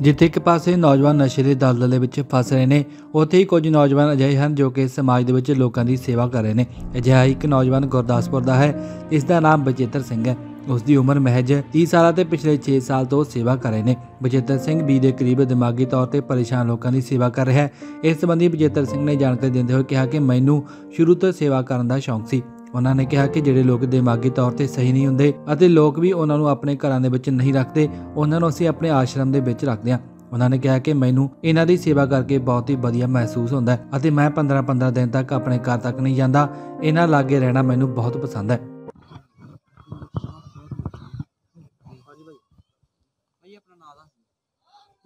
ਜਿੱਥੇ ਇੱਕ ਪਾਸੇ ਨੌਜਵਾਨ ਨਸ਼ੇ ਦੇ ਦਲਦਲ ਵਿੱਚ ਫਸ ਰਹੇ ਨੇ ਉੱਥੇ ਹੀ ਕੁਝ ਨੌਜਵਾਨ ਅਜਿਹੇ ਹਨ ਜੋ ਕਿ ਸਮਾਜ ਦੇ ਵਿੱਚ ਲੋਕਾਂ ਦੀ ਸੇਵਾ ਕਰ ਰਹੇ ਨੇ ਅਜਿਹਾ ਇੱਕ ਨੌਜਵਾਨ ਗੁਰਦਾਸਪੁਰ ਦਾ ਹੈ ਇਸ ਦਾ ਨਾਮ ਬਚੇਤਰ ਸਿੰਘ ਹੈ ਉਸ ਦੀ ਉਮਰ ਮਹਿਜ 30 ਸਾਲਾਂ ਤੇ ਪਿਛਲੇ 6 ਸਾਲ ਤੋਂ ਸੇਵਾ ਕਰ ਰਹੇ ਨੇ ਬਜੇਤਰ ਸਿੰਘ ਵੀ ਦੇ ਕਰੀਬ ਦਿਮਾਗੀ ਤੌਰ ਤੇ ਪਰੇਸ਼ਾਨ ਲੋਕਾਂ ਦੀ ਸੇਵਾ ਕਰ ਰਿਹਾ ਹੈ ਇਸ ਸੰਬੰਧੀ ਬਜੇਤਰ ਸਿੰਘ ਨੇ ਜਾਣਕਾਰੀ ਦਿੰਦੇ ਹੋਏ ਕਿਹਾ ਕਿ ਮੈਨੂੰ ਸ਼ੁਰੂ ਤੋਂ ਸੇਵਾ ਕਰਨ ਦਾ ਸ਼ੌਂਕ ਸੀ ਉਹਨਾਂ ਨੇ ਕਿਹਾ ਕਿ ਜਿਹੜੇ ਲੋਕ ਦਿਮਾਗੀ ਤੌਰ ਤੇ ਸਹੀ ਨਹੀਂ ਹੁੰਦੇ ਅਤੇ ਲੋਕ ਵੀ ਉਹਨਾਂ ਨੂੰ ਆਪਣੇ ਘਰਾਂ ਦੇ ਵਿੱਚ ਨਹੀਂ ਰੱਖਦੇ ਉਹਨਾਂ ਨੂੰ ਅਸੀਂ ਆਪਣੇ ਆਸ਼ਰਮ ਦੇ ਵਿੱਚ ਰੱਖਦੇ ਹਾਂ ਉਹਨਾਂ ਨੇ ਕਿਹਾ ਕਿ ਮੈਨੂੰ ਇਹਨਾਂ ਦੀ ਸੇਵਾ ਕਰਕੇ ਬਹੁਤ ਹੀ ਵਧੀਆ ਮਹਿਸੂਸ ਹੁੰਦਾ ਹੈ ਅਤੇ ਮੈਂ 15-15 ਦਿਨ ਤੱਕ ਆਪਣੇ ਘਰ ਤੱਕ ਨਹੀਂ ਜਾਂਦਾ ਇਹਨਾਂ ਲਾਗੇ ਰਹਿਣਾ ਮੈਨੂੰ ਬਹੁਤ ਪਸੰਦ ਹੈ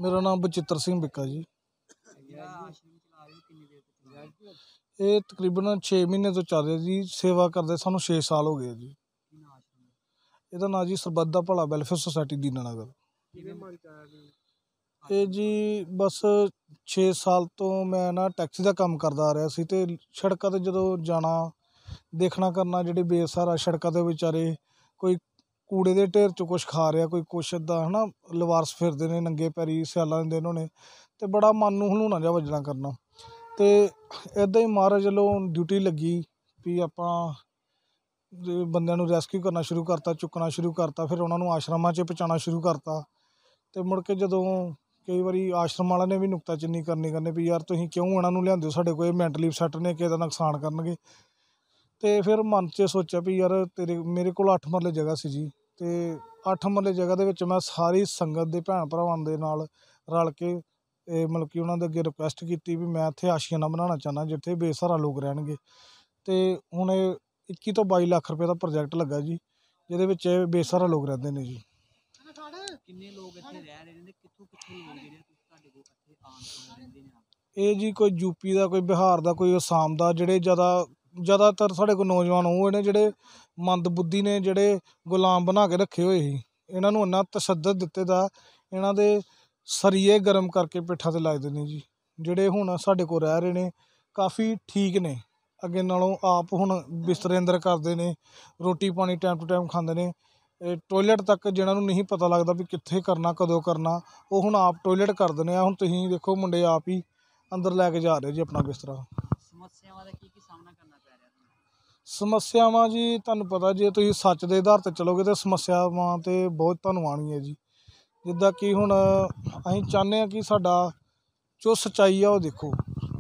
ਮੇਰਾ ਨਾਮ ਬਚਿੱਤਰ ਸਿੰਘ ਬਿੱਕਾ ਜੀ ਇਹ ਤਕਰੀਬਨ 6 ਮਹੀਨੇ ਤੋਂ ਚੱਲ ਰਿਹਾ ਜੀ ਸੇਵਾ ਕਰਦੇ ਸਾਨੂੰ 6 ਸਾਲ ਹੋ ਗਏ ਜੀ ਇਹਦਾ ਨਾਮ ਜੀ ਸਰਬੱਤ ਦਾ ਭਲਾ ਵੈਲਫੇਅਰ ਸੁਸਾਇਟੀ ਦੀਨਾਨਗਰ ਇਹ ਜੀ ਬਸ 6 ਸਾਲ ਤੋਂ ਮੈਂ ਨਾ ਟੈਕਸੀ ਦਾ ਕੰਮ ਕਰਦਾ ਆ ਰਿਹਾ ਸੀ ਤੇ ਸੜਕਾਂ ਤੇ ਜਦੋਂ ਜਾਣਾ ਦੇਖਣਾ ਕਰਨਾ ਜਿਹੜੇ ਬੇਸਾਰਾ ਸੜਕਾਂ ਦੇ ਵਿਚਾਰੇ ਕੋਈ ਕੂੜੇ ਦੇ ਢੇਰ ਚੋਂ ਕੁਝ ਖਾ ਰਿਹਾ ਕੋਈ ਕੁਛ ਦਾ ਹਨਾ ਲਵਾਰਸ ਫਿਰਦੇ ਨੇ ਨੰਗੇ ਪੈਰੀ ਸਿਆਲਾਂ ਦੇ ਉਹਨਾਂ ਨੇ ਤੇ ਬੜਾ ਮਨ ਨੂੰ ਹਲੂਣਾ ਜਾ ਵਜਣਾ ਕਰਨਾ ਤੇ ਇਦਾਂ ਹੀ ਮਹਾਰਾਜ ਵੱਲੋਂ ਡਿਊਟੀ ਲੱਗੀ ਵੀ ਆਪਾਂ ਜੇ ਬੰਦਿਆਂ ਨੂੰ ਰੈਸਕਿਊ ਕਰਨਾ ਸ਼ੁਰੂ ਕਰਤਾ ਚੁੱਕਣਾ ਸ਼ੁਰੂ ਕਰਤਾ ਫਿਰ ਉਹਨਾਂ ਨੂੰ ਆਸ਼ਰਮਾਂ 'ਚ ਪਹੁੰਚਾਉਣਾ ਸ਼ੁਰੂ ਕਰਤਾ ਤੇ ਮੁੜ ਕੇ ਜਦੋਂ ਕਈ ਵਾਰੀ ਆਸ਼ਰਮ ਵਾਲਿਆਂ ਨੇ ਵੀ ਨੁਕਤਾ ਚਿੰਨੀ ਕਰਨੀ ਕਰਨੇ ਵੀ ਯਾਰ ਤੁਸੀਂ ਕਿਉਂ ਇਹਨਾਂ ਨੂੰ ਲਿਆਂਦੇ ਹੋ ਸਾਡੇ ਕੋਲ ਇਹ ਮੈਂਟਲੀ ਅਪਸੈਟ ਨੇ ਕਿਹਦਾ ਨੁਕਸਾਨ ਕਰਨਗੇ ਤੇ ਫਿਰ ਮਨ 'ਚ ਸੋਚਿਆ ਵੀ ਯਾਰ ਤੇਰੇ ਮੇਰੇ ਕੋਲ 8 ਮਰਲੇ ਜਗ੍ਹਾ ਸੀ ਜੀ ਤੇ 8 ਮਰਲੇ ਜਗ੍ਹਾ ਦੇ ਵਿੱਚ ਮੈਂ ਸਾਰੀ ਸੰਗਤ ਦੇ ਭੈਣ ਭਰਾਵਾਂ ਦੇ ਨਾਲ ਰਲ ਕੇ ਇਹ ਮਤਲਬ ਕਿ ਉਹਨਾਂ ਦੇ ਅੱਗੇ ਰਿਕੁਐਸਟ ਕੀਤੀ ਵੀ ਮੈਂ ਇੱਥੇ ਆਸ਼ੀਆਨਾ ਬਣਾਉਣਾ ਚਾਹੁੰਦਾ ਜਿੱਥੇ ਬੇਸਹਾਰਾ ਲੋਕ ਰਹਿਣਗੇ ਤੇ ਹੁਣ ਇਹ 21 ਤੋਂ 22 ਲੱਖ ਰੁਪਏ ਦਾ ਪ੍ਰੋਜੈਕਟ ਲੱਗਾ ਜੀ ਜਿਹਦੇ ਵਿੱਚ ਇਹ ਬੇਸਹਾਰਾ ਲੋਕ ਰਹਿੰਦੇ ਨੇ ਜੀ ਕਿੰਨੇ ਲੋਕ ਇੱਥੇ ਰਹਿ ਰਹੇ ਨੇ ਕਿੱਥੋਂ ਕਿੱਥੋਂ ਲੋਕ ਜਿਹੜੇ ਤੁਹਾਡੇ ਕੋਲ ਇੱਥੇ ਆਣ ਨੇ ਇਹ ਜੀ ਕੋਈ ਯੂਪੀ ਦਾ ਕੋਈ ਬਿਹਾਰ ਦਾ ਕੋਈ ਅਸਾਮ ਦਾ ਜਿਹੜੇ ਜ਼ਿਆਦਾ ਜ਼ਿਆਦਾਤਰ ਸਾਡੇ ਕੋਲ ਨੌਜਵਾਨ ਉਹ ਨੇ ਜਿਹੜੇ ਮੰਦਬੁੱਧੀ ਨੇ ਜਿਹੜੇ ਗੁਲਾਮ ਬਣਾ ਕੇ ਰੱਖੇ ਹੋਏ ਸੀ ਇਹਨਾਂ ਨੂੰ ਇੰਨਾ ਤਸ਼ੱਦਦ ਦਿੱਤੇ ਦਾ ਇਹਨਾਂ ਦੇ ਸਰੀਏ ਗਰਮ ਕਰਕੇ ਪੇਠਾ 'ਤੇ ਲੱਗਦੇ ਨੇ ਜੀ ਜਿਹੜੇ ਹੁਣ ਸਾਡੇ ਕੋਲ ਰਹਿ ਰਹੇ ਨੇ ਕਾਫੀ ਠੀਕ ਨੇ ਅੱਗੇ ਨਾਲੋਂ ਆਪ ਹੁਣ ਬਿਸਤਰੇ ਅੰਦਰ ਕਰਦੇ ਨੇ ਰੋਟੀ ਪਾਣੀ ਟਾਈਮ ਟੂ ਟਾਈਮ ਖਾਂਦੇ ਨੇ ਟਾਇਲਟ ਤੱਕ ਜਿਹਨਾਂ ਨੂੰ ਨਹੀਂ ਪਤਾ ਲੱਗਦਾ ਵੀ ਕਿੱਥੇ ਕਰਨਾ ਕਦੋਂ ਕਰਨਾ ਉਹ ਹੁਣ ਆਪ ਟਾਇਲਟ ਕਰ ਦਿੰਦੇ ਆ ਹੁਣ ਤੁਸੀਂ ਦੇਖੋ ਮੁੰਡੇ ਆਪ ਹੀ ਅੰਦਰ ਲੈ ਕੇ ਜਾ ਰਹੇ ਜੀ ਆਪਣਾ ਬਿਸਤਰਾ ਸਮੱਸਿਆਵਾਂ ਦਾ ਕੀ ਕੀ ਸਾਹਮਣਾ ਕਰਨਾ ਪੈ ਰਿਹਾ ਸਮੱਸਿਆਵਾਂ ਜੀ ਤੁਹਾਨੂੰ ਪਤਾ ਜੇ ਤੁਸੀਂ ਸੱਚ ਦੇ ਆਧਾਰ ਤੇ ਚਲੋਗੇ ਤਾਂ ਸਮੱਸਿਆਵਾਂ ਤੇ ਬਹੁਤ ਤੁਹਾਨੂੰ ਆਣੀ ਹੈ ਜੀ ਜਿੱਦਾਂ ਕਿ ਹੁਣ ਅਸੀਂ ਚਾਹੁੰਦੇ ਹਾਂ ਕਿ ਸਾਡਾ ਜੋ ਸੱਚਾਈ ਆ ਉਹ ਦੇਖੋ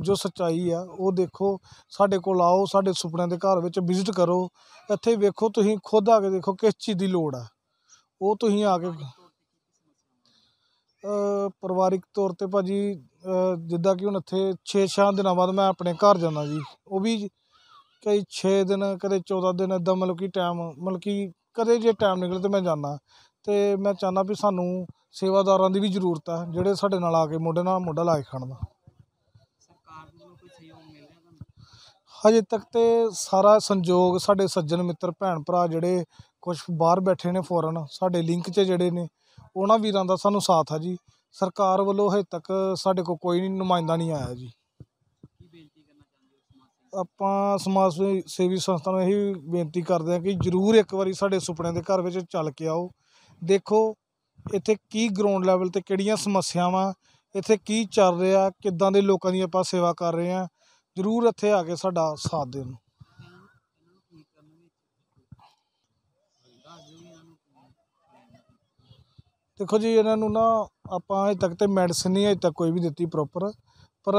ਜੋ ਸੱਚਾਈ ਆ ਉਹ ਦੇਖੋ ਸਾਡੇ ਕੋਲ ਆਓ ਸਾਡੇ ਸੁਪਨਿਆਂ ਦੇ ਘਰ ਵਿੱਚ ਵਿਜ਼ਿਟ ਕਰੋ ਇੱਥੇ ਵੇਖੋ ਤੁਸੀਂ ਖੁਦ ਆ ਕੇ ਦੇਖੋ ਕਿਸ ਚੀਜ਼ ਦੀ ਲੋੜ ਆ ਉਹ ਤੁਸੀਂ ਆ ਕੇ ਪਰਿਵਾਰਿਕ ਤੌਰ ਤੇ ਭਾਜੀ ਜਿੱਦਾਂ ਕਿ ਹੁਣ ਇੱਥੇ 6-6 ਦਿਨਾਂ ਬਾਅਦ ਮੈਂ ਆਪਣੇ ਘਰ ਜਾਣਾ ਜੀ ਉਹ ਵੀ ਕਈ 6 ਦਿਨ ਕਦੇ 14 ਦਿਨ ਇਦਾਂ ਮਤਲਬ ਕਿ ਟਾਈਮ ਮਤਲਬ ਕਿ ਕਦੇ ਜੇ ਟਾਈਮ ਨਿਕਲੇ ਤੇ ਮੈਂ ਜਾਣਾ ਤੇ ਮੈਂ ਚਾਹਨਾ ਵੀ ਸਾਨੂੰ ਸੇਵਾਦਾਰਾਂ ਦੀ ਵੀ ਜ਼ਰੂਰਤ ਹੈ ਜਿਹੜੇ ਸਾਡੇ ਨਾਲ ਆ ਕੇ ਮੋਢੇ ਨਾਲ ਮੋਢਾ ਲਾ ਕੇ ਖੜਨ ਸਰਕਾਰ ਕੋਈ ਮਿਲ ਰਿਹਾ ਹਜੇ ਤੱਕ ਤੇ ਸਾਰਾ ਸੰਯੋਗ ਸਾਡੇ ਸੱਜਣ ਮਿੱਤਰ ਭੈਣ ਭਰਾ ਜਿਹੜੇ ਕੁਝ ਬਾਹਰ ਬੈਠੇ ਨੇ ਫੋਰਨ ਸਾਡੇ ਲਿੰਕ 'ਚ ਜਿਹੜੇ ਨੇ ਉਹਨਾਂ ਵੀਰਾਂ ਦਾ ਸਾਨੂੰ ਸਾਥ ਆ ਜੀ ਸਰਕਾਰ ਵੱਲੋਂ ਹਜੇ ਤੱਕ ਸਾਡੇ ਕੋਲ ਕੋਈ ਨੁਮਾਇੰਦਾ ਨਹੀਂ ਆਇਆ ਜੀ ਆਪਾਂ ਸਮਾਜ ਸੇਵੀ ਸੰਸਥਾ ਨੂੰ ਇਹ ਬੇਨਤੀ ਕਰਦੇ ਹਾਂ ਕਿ ਜ਼ਰੂਰ ਇੱਕ ਵਾਰੀ ਸਾਡੇ ਸੁਪਨਿਆਂ ਦੇ ਘਰ ਵਿੱਚ ਚੱਲ ਕੇ ਆਓ ਦੇਖੋ ਇੱਥੇ ਕੀ ਗਰਾਊਂਡ ਲੈਵਲ 'ਤੇ ਕਿਹੜੀਆਂ ਸਮੱਸਿਆਵਾਂ ਇੱਥੇ ਕੀ ਚੱਲ ਰਿਹਾ ਕਿੱਦਾਂ ਦੇ ਲੋਕਾਂ ਦੀ ਆਪਾਂ ਸੇਵਾ ਕਰ ਰਹੇ ਹਾਂ ਜ਼ਰੂਰ ਇੱਥੇ ਆ ਕੇ ਸਾਡਾ ਸਾਥ ਦੇਣ ਦੇਖੋ ਜੀ ਇਹਨਾਂ ਨੂੰ ਨਾ ਆਪਾਂ ਅਜੇ ਤੱਕ ਤੇ ਮੈਡੀਸਨ ਨਹੀਂ ਅਜੇ ਤੱਕ ਕੋਈ ਵੀ ਦਿੱਤੀ ਪ੍ਰੋਪਰ ਪਰ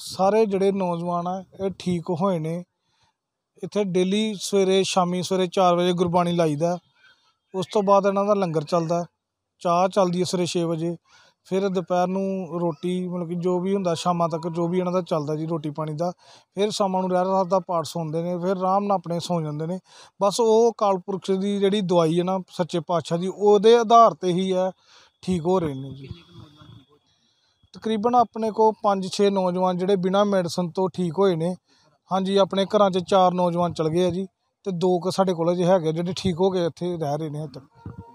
ਸਾਰੇ ਜਿਹੜੇ ਨੌਜਵਾਨ ਆ ਇਹ ਠੀਕ ਹੋਏ ਨੇ ਇੱਥੇ ਡੇਲੀ ਸਵੇਰੇ ਸ਼ਾਮੀ ਸਵੇਰੇ 4 ਵਜੇ ਗੁਰਬਾਣੀ ਲਾਈਦਾ ਉਸ ਤੋਂ ਬਾਅਦ ਇਹਨਾਂ ਦਾ ਲੰਗਰ ਚੱਲਦਾ ਚਾਹ ਚੱਲਦੀ ਹੈ ਸਵੇਰੇ 6 ਵਜੇ ਫਿਰ ਦੁਪਹਿਰ ਨੂੰ ਰੋਟੀ ਮਤਲਬ ਕਿ ਜੋ ਵੀ ਹੁੰਦਾ ਸ਼ਾਮਾਂ ਤੱਕ ਜੋ ਵੀ ਇਹਨਾਂ ਦਾ ਚੱਲਦਾ ਜੀ ਰੋਟੀ ਪਾਣੀ ਦਾ ਫਿਰ ਸ਼ਾਮਾਂ ਨੂੰ ਰਹਿਰਾ ਸਾਹਿਬ ਦਾ ਪਾਠ ਸੁਣਦੇ ਨੇ ਫਿਰ ਆਰਾਮ ਨਾਲ ਆਪਣੇ ਸੌ ਜਾਂਦੇ ਨੇ ਬਸ ਉਹ ਕਾਲਪੁਰਖ ਪੁਰਖ ਦੀ ਜਿਹੜੀ ਦਵਾਈ ਹੈ ਨਾ ਸੱਚੇ ਪਾਤਸ਼ਾਹ ਦੀ ਉਹਦੇ ਆਧਾਰ ਤੇ ਹੀ ਹੈ ਠੀਕ ਹੋ ਰਹੇ ਨੇ ਜੀ ਤਕਰੀਬਨ ਆਪਣੇ ਕੋਲ 5-6 ਨੌਜਵਾਨ ਜਿਹੜੇ ਬਿਨਾ ਮੈਡੀਸਨ ਤੋਂ ਠੀਕ ਹੋਏ ਨੇ ਹਾਂਜੀ ਆਪਣੇ ਘਰਾਂ 'ਚ ਚਾਰ ਨੌਜਵਾਨ ਚਲ ਗਏ ਆ ਜੀ ਤੇ ਦੋ ਕੁ ਸਾਡੇ ਕੋਲ ਅਜੇ ਹੈਗੇ ਜਿਹੜੇ ਠੀਕ ਹੋ ਗਏ ਇੱਥੇ ਰਹਿ ਰਹੇ ਨੇ ਹਜੇ ਤੱਕ